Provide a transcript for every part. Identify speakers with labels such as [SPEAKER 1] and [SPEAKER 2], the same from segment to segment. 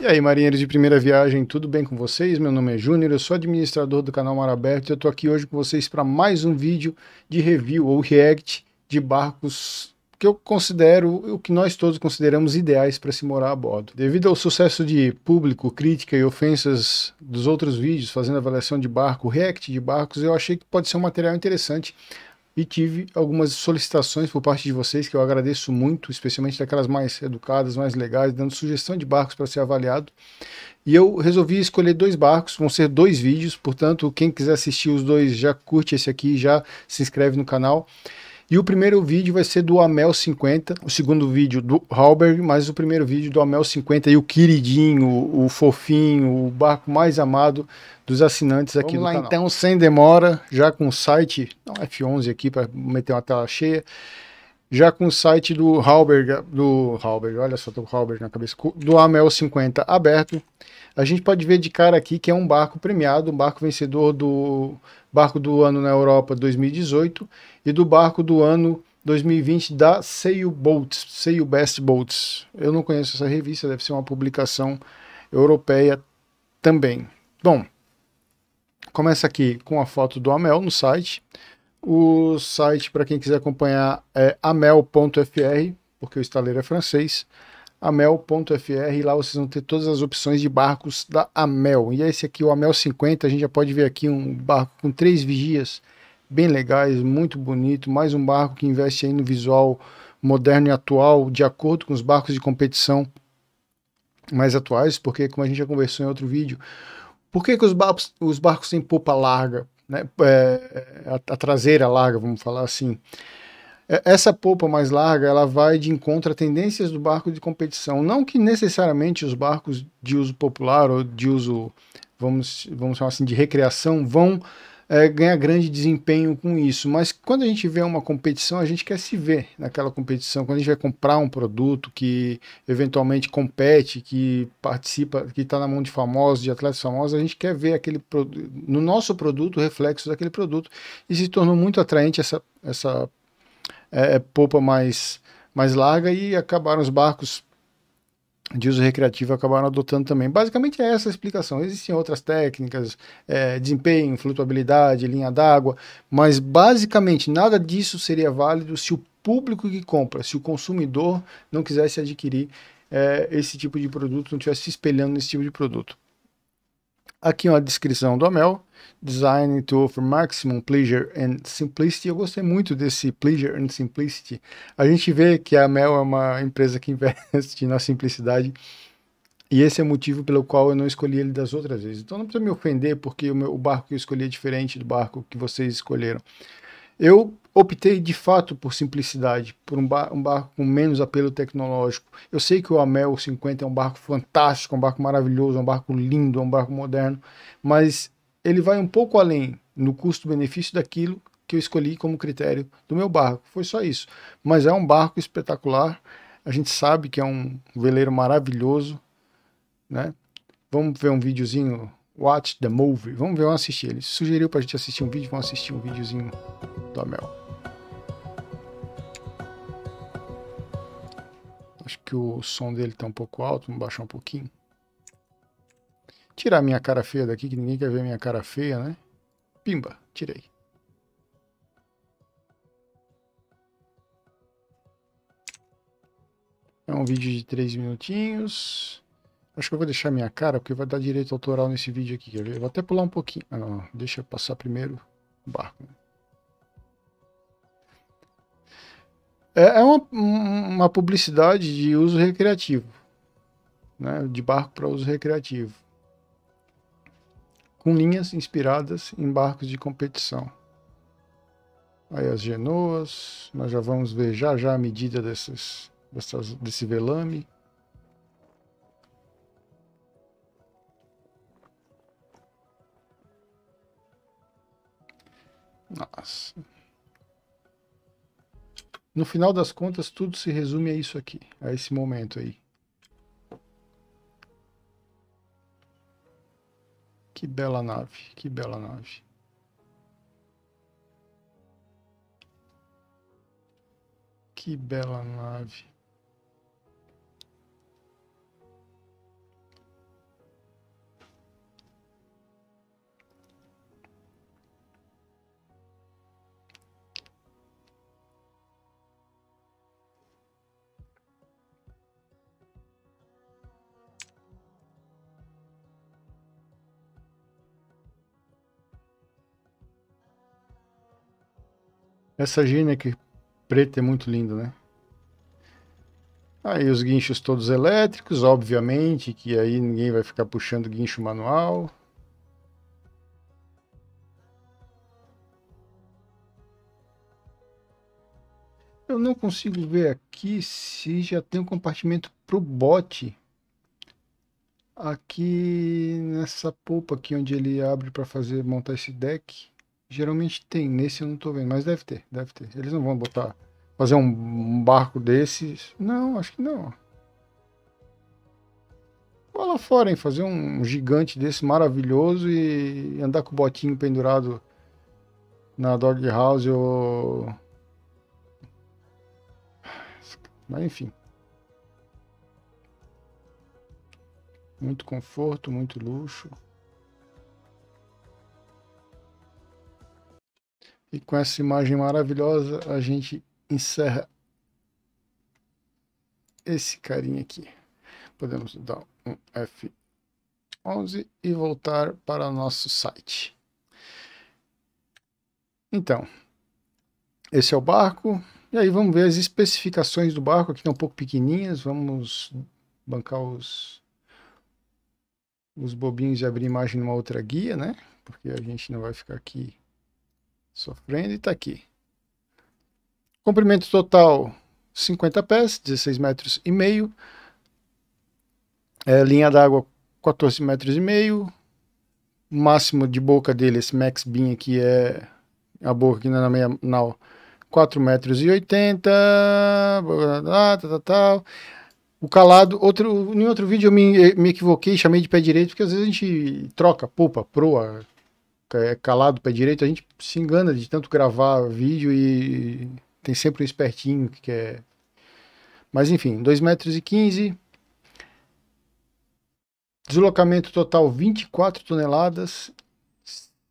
[SPEAKER 1] E aí, marinheiros de primeira viagem, tudo bem com vocês? Meu nome é Júnior, eu sou administrador do canal Mar Aberto e eu estou aqui hoje com vocês para mais um vídeo de review ou react de barcos que eu considero, o que nós todos consideramos ideais para se morar a bordo. Devido ao sucesso de público, crítica e ofensas dos outros vídeos, fazendo avaliação de barco, react de barcos, eu achei que pode ser um material interessante e tive algumas solicitações por parte de vocês que eu agradeço muito, especialmente daquelas mais educadas, mais legais, dando sugestão de barcos para ser avaliado. E eu resolvi escolher dois barcos, vão ser dois vídeos, portanto, quem quiser assistir os dois já curte esse aqui, já se inscreve no canal. E o primeiro vídeo vai ser do Amel 50, o segundo vídeo do Halberg, mas o primeiro vídeo do Amel 50 e o queridinho, o fofinho, o barco mais amado dos assinantes aqui Vamos lá canal. então, sem demora, já com o site, não F11 aqui para meter uma tela cheia já com o site do Halberg, do Halberg, olha só, tô Halberg na cabeça, do Amel 50 aberto, a gente pode ver de cara aqui que é um barco premiado, um barco vencedor do barco do ano na Europa 2018 e do barco do ano 2020 da Sailboats, Boats, Sail Best Boats. Eu não conheço essa revista, deve ser uma publicação europeia também. Bom, começa aqui com a foto do Amel no site. O site, para quem quiser acompanhar, é amel.fr, porque o estaleiro é francês, amel.fr, lá vocês vão ter todas as opções de barcos da Amel. E é esse aqui, o Amel 50, a gente já pode ver aqui um barco com três vigias, bem legais, muito bonito, mais um barco que investe aí no visual moderno e atual, de acordo com os barcos de competição mais atuais, porque como a gente já conversou em outro vídeo, por que, que os, barcos, os barcos têm popa larga? né, é, a, a traseira larga, vamos falar assim. É, essa polpa mais larga ela vai de encontro a tendências do barco de competição. Não que necessariamente os barcos de uso popular ou de uso, vamos, vamos chamar assim, de recreação, vão é, ganhar grande desempenho com isso. Mas quando a gente vê uma competição, a gente quer se ver naquela competição. Quando a gente vai comprar um produto que eventualmente compete, que participa, que está na mão de famosos, de atletas famosos, a gente quer ver aquele no nosso produto reflexos daquele produto. E se tornou muito atraente essa, essa é, é polpa mais, mais larga e acabaram os barcos de uso recreativo acabaram adotando também. Basicamente é essa a explicação. Existem outras técnicas, é, desempenho, flutuabilidade, linha d'água, mas basicamente nada disso seria válido se o público que compra, se o consumidor não quisesse adquirir é, esse tipo de produto, não estivesse se espelhando nesse tipo de produto. Aqui uma descrição do Amel. Design to offer maximum pleasure and simplicity. Eu gostei muito desse pleasure and simplicity. A gente vê que a Amel é uma empresa que investe na simplicidade. E esse é o motivo pelo qual eu não escolhi ele das outras vezes. Então não precisa me ofender porque o, meu, o barco que eu escolhi é diferente do barco que vocês escolheram. Eu Optei de fato por simplicidade, por um, bar, um, barco com menos apelo tecnológico. Eu sei que o Amel 50 é um barco fantástico, é um barco maravilhoso, é um barco lindo, é um barco moderno, mas ele vai um pouco além no custo-benefício daquilo que eu escolhi como critério do meu barco. Foi só isso. Mas é um barco espetacular. A gente sabe que é um veleiro maravilhoso, né? Vamos ver um videozinho Watch the Movie. Vamos ver, vamos assistir. Ele sugeriu para a gente assistir um vídeo, vamos assistir um videozinho do Amel. Acho que o som dele tá um pouco alto, vamos baixar um pouquinho. Tirar minha cara feia daqui, que ninguém quer ver minha cara feia, né? Pimba, tirei. É um vídeo de 3 minutinhos. Acho que eu vou deixar minha cara, porque vai dar direito autoral nesse vídeo aqui, quer ver? Eu vou até pular um pouquinho. Ah, não, deixa eu passar primeiro o barco. Né? É, é, uma, uma publicidade de uso recreativo, né? de barco para uso recreativo, com linhas inspiradas em barcos de competição. Aí as genoas, nós já vamos ver já já a medida desses, dessas, desse velame. Nossa. No final das contas, tudo se resume a isso aqui, a esse momento aí. Que bela nave, que bela nave. Que bela nave. Essa aqui preta é muito linda, né? Aí os guinchos todos elétricos, obviamente, que aí ninguém vai ficar puxando guincho manual. Eu não consigo ver aqui se já tem um compartimento para o bote. Aqui nessa polpa aqui onde ele abre para fazer montar esse deck. Geralmente tem, nesse eu não tô vendo, mas deve ter, deve ter. Eles não vão botar, fazer um barco desses. Não, acho que não. Vai lá fora, hein, fazer um gigante desse maravilhoso e andar com o botinho pendurado na Dog House ou... Mas enfim. Muito conforto, muito luxo. E com essa imagem maravilhosa, a gente encerra esse carinha aqui. Podemos dar um F11 e voltar para o nosso site. Então, esse é o barco. E aí vamos ver as especificações do barco, que estão é um pouco pequenininhas. Vamos bancar os, os bobinhos e abrir imagem numa outra guia, né? Porque a gente não vai ficar aqui Sofrendo e está aqui. Comprimento total 50 pés, 16 metros e meio. É, linha d'água 14 metros e meio. O máximo de boca dele, esse Max Bean aqui é a boca aqui na meia nau 4 metros e 80. tal, O calado, outro, em outro vídeo eu me, me equivoquei, chamei de pé direito, porque às vezes a gente troca popa, proa, é, é calado, pé direito, a gente se engana de tanto gravar vídeo e tem sempre um espertinho que quer. Mas enfim, 2,15 metros e 15. Deslocamento total 24 toneladas,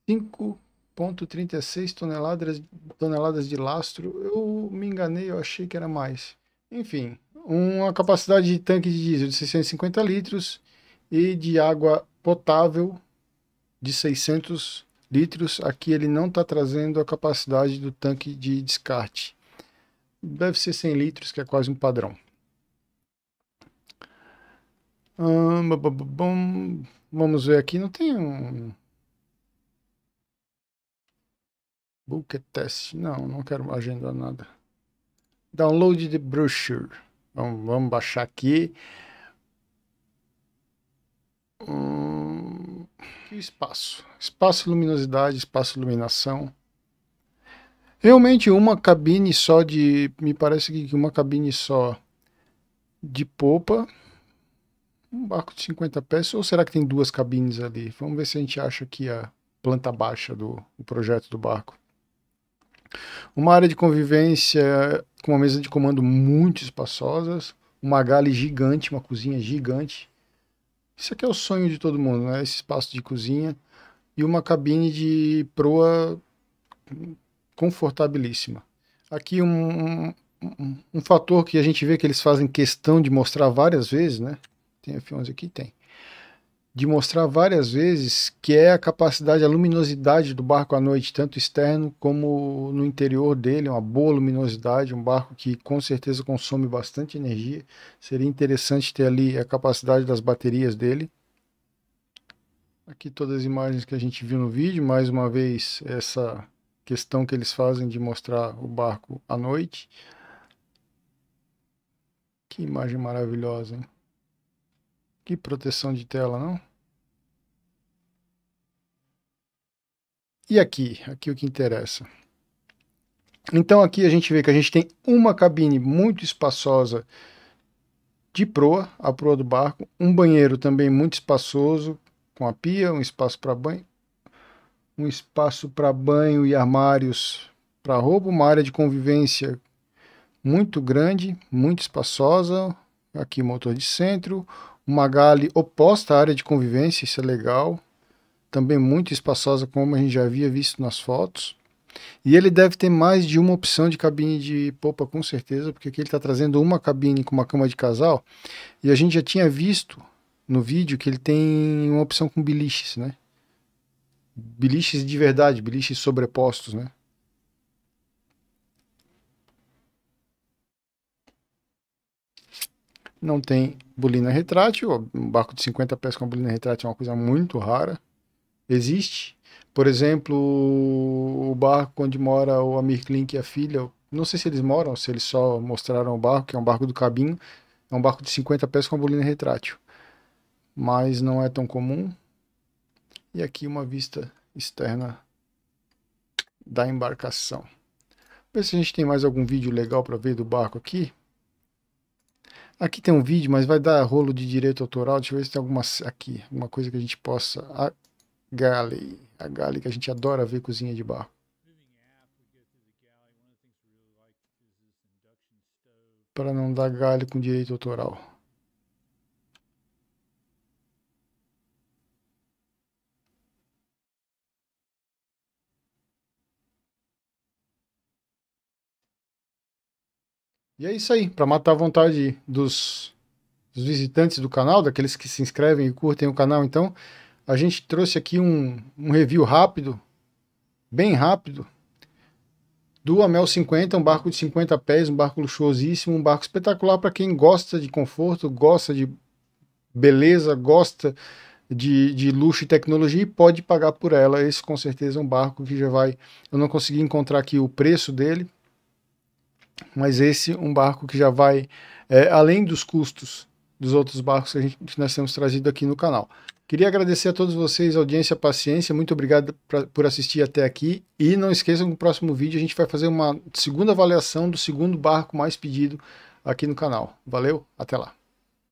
[SPEAKER 1] 5.36 toneladas, toneladas de lastro. Eu me enganei, eu achei que era mais. Enfim, uma capacidade de tanque de diesel de 650 litros e de água potável de 600 litros. Aqui ele não está trazendo a capacidade do tanque de descarte. Deve ser 100 litros, que é quase um padrão. Hum, vamos ver aqui, não tem um... Bucket test, não, não quero agendar nada. Download the brochure. Vamos, vamos baixar aqui. Hum e espaço. Espaço luminosidade, espaço iluminação. Realmente uma cabine só de, me parece que uma cabine só de popa, um barco de 50 pés, ou será que tem duas cabines ali? Vamos ver se a gente acha aqui a planta baixa do, projeto do barco. Uma área de convivência com uma mesa de comando muito espaçosa, uma gale gigante, uma cozinha gigante, isso aqui é o sonho de todo mundo, né? Esse espaço de cozinha e uma cabine de proa confortabilíssima. Aqui um, um, um fator que a gente vê que eles fazem questão de mostrar várias vezes, né? Tem F11 aqui, tem de mostrar várias vezes, que é a capacidade, a luminosidade do barco à noite, tanto externo como no interior dele, uma boa luminosidade, um barco que com certeza consome bastante energia. Seria interessante ter ali a capacidade das baterias dele. Aqui todas as imagens que a gente viu no vídeo, mais uma vez essa questão que eles fazem de mostrar o barco à noite. Que imagem maravilhosa, hein? Que proteção de tela, não? E aqui? Aqui é o que interessa. Então aqui a gente vê que a gente tem uma cabine muito espaçosa de proa, a proa do barco, um banheiro também muito espaçoso, com a pia, um espaço para banho, um espaço para banho e armários para roupa, uma área de convivência muito grande, muito espaçosa, Aqui motor de centro, uma galley oposta à área de convivência, isso é legal. Também muito espaçosa, como a gente já havia visto nas fotos. E ele deve ter mais de uma opção de cabine de popa, com certeza, porque aqui ele está trazendo uma cabine com uma cama de casal. E a gente já tinha visto no vídeo que ele tem uma opção com biliches, né? Biliches de verdade, biliches sobrepostos, né? não tem bolina retrátil. Um barco de 50 pés com bolina retrátil é uma coisa muito rara. Existe. Por exemplo, o barco onde mora o Amir Klink e a filha. Não sei se eles moram, se eles só mostraram o barco, que é um barco do Cabinho. É um barco de 50 pés com bolina retrátil. Mas não é tão comum. E aqui uma vista externa da embarcação. Vamos ver se a gente tem mais algum vídeo legal para ver do barco aqui. Aqui tem um vídeo, mas vai dar rolo de direito autoral. Deixa eu ver se tem alguma aqui, alguma coisa que a gente possa. A Galley. A Galley, que a gente adora ver cozinha de barro. Para não dar galho com direito autoral. E é isso aí, para matar a vontade dos, dos, visitantes do canal, daqueles que se inscrevem e curtem o canal, então, a gente trouxe aqui um, um review rápido, bem rápido, do Amel 50, um barco de 50 pés, um barco luxuosíssimo, um barco espetacular para quem gosta de conforto, gosta de beleza, gosta de, de, luxo e tecnologia e pode pagar por ela. Esse com certeza é um barco que já vai. Eu não consegui encontrar aqui o preço dele, mas esse um barco que já vai é, além dos custos dos outros barcos que, gente, que, nós temos trazido aqui no canal. Queria agradecer a todos vocês, audiência, paciência, muito obrigado pra, por assistir até aqui e não esqueçam que no próximo vídeo a gente vai fazer uma segunda avaliação do segundo barco mais pedido aqui no canal. Valeu, até lá!